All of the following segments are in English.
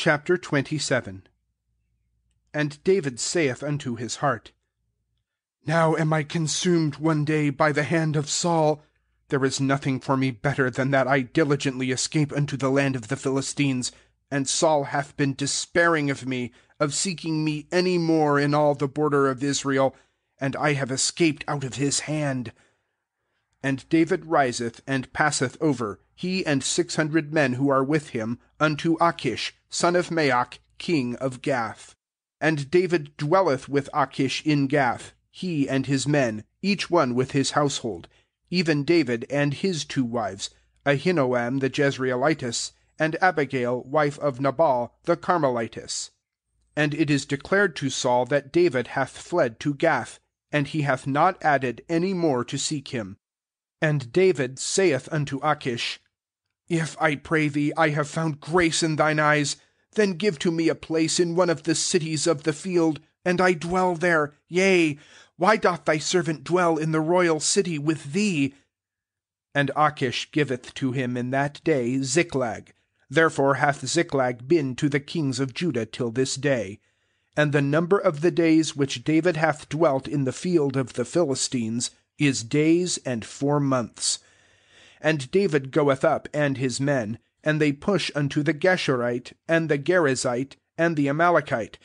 Chapter XXVII. 1 And David saith unto his heart, Now am I consumed one day by the hand of Saul there is nothing for me better than that I diligently escape unto the land of the Philistines and Saul hath been despairing of me, of seeking me any more in all the border of Israel, and I have escaped out of his hand. And David riseth, and passeth over, he and six hundred men who are with him, unto Achish son of Maok king of Gath. And David dwelleth with Achish in Gath, he and his men, each one with his household, even David and his two wives, Ahinoam the Jezreelitess, and Abigail wife of Nabal the Carmelitess. And it is declared to Saul that David hath fled to Gath; and he hath not added any more to seek him. And David saith unto Achish, If, I pray thee, I have found grace in thine eyes, then give to me a place in one of the cities of the field, and I dwell there yea, why doth thy servant dwell in the royal city with thee And Achish giveth to him in that day Ziklag therefore hath Ziklag been to the kings of Judah till this day. And the number of the days which David hath dwelt in the field of the Philistines is days and four months. And David goeth up, and his men and they push unto the Geshurite, and the Gerizzite, and the Amalekite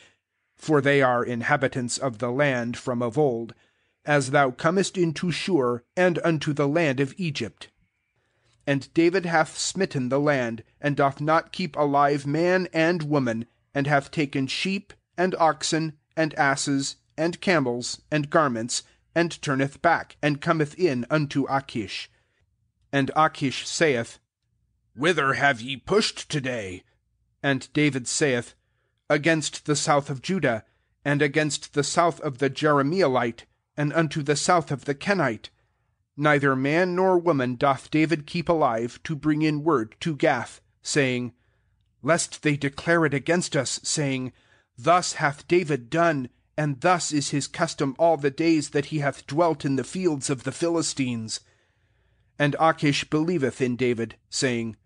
for they are inhabitants of the land from of old as thou comest into Shur, and unto the land of Egypt. And David hath smitten the land, and doth not keep alive man and woman, and hath taken sheep, and oxen, and asses, and camels, and garments and turneth back, and cometh in unto Achish. And Achish saith, Whither have ye pushed to day And David saith, Against the south of Judah, and against the south of the Jeremielite, and unto the south of the Kenite. Neither man nor woman doth David keep alive, to bring in word to Gath, saying, Lest they declare it against us, saying, Thus hath David done. And thus is his custom all the days that he hath dwelt in the fields of the Philistines. And Achish believeth in David, saying,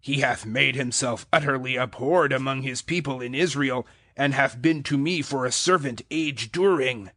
He hath made himself utterly abhorred among his people in Israel, and hath been to me for a servant age during."